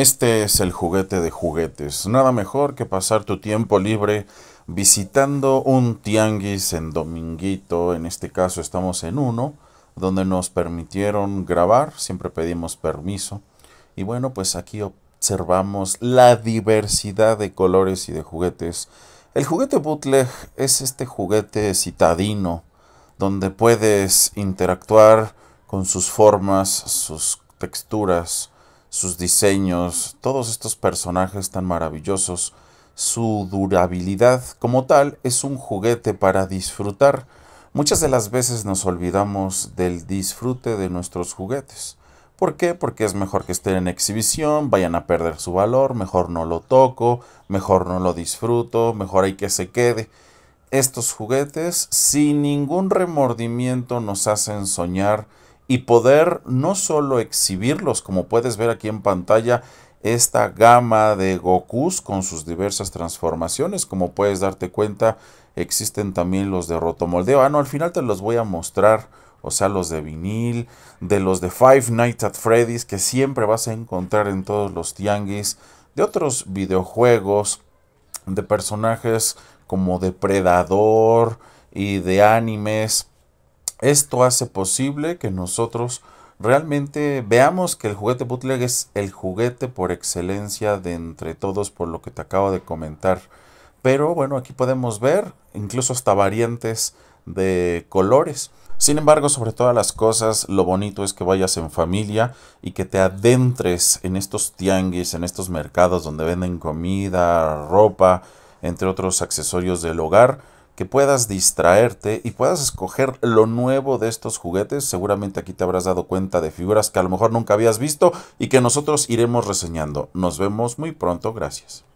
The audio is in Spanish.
Este es el juguete de juguetes. Nada mejor que pasar tu tiempo libre visitando un tianguis en dominguito. En este caso estamos en uno, donde nos permitieron grabar. Siempre pedimos permiso. Y bueno, pues aquí observamos la diversidad de colores y de juguetes. El juguete bootleg es este juguete citadino, donde puedes interactuar con sus formas, sus texturas, sus diseños, todos estos personajes tan maravillosos, su durabilidad como tal es un juguete para disfrutar. Muchas de las veces nos olvidamos del disfrute de nuestros juguetes. ¿Por qué? Porque es mejor que estén en exhibición, vayan a perder su valor, mejor no lo toco, mejor no lo disfruto, mejor hay que se quede. Estos juguetes sin ningún remordimiento nos hacen soñar y poder no solo exhibirlos, como puedes ver aquí en pantalla, esta gama de Gokus con sus diversas transformaciones, como puedes darte cuenta, existen también los de rotomoldeo. Ah, no, al final te los voy a mostrar, o sea, los de vinil, de los de Five Nights at Freddy's, que siempre vas a encontrar en todos los tianguis, de otros videojuegos, de personajes como Depredador y de animes esto hace posible que nosotros realmente veamos que el juguete bootleg es el juguete por excelencia de entre todos por lo que te acabo de comentar. Pero bueno, aquí podemos ver incluso hasta variantes de colores. Sin embargo, sobre todas las cosas, lo bonito es que vayas en familia y que te adentres en estos tianguis, en estos mercados donde venden comida, ropa, entre otros accesorios del hogar que puedas distraerte y puedas escoger lo nuevo de estos juguetes. Seguramente aquí te habrás dado cuenta de figuras que a lo mejor nunca habías visto y que nosotros iremos reseñando. Nos vemos muy pronto, gracias.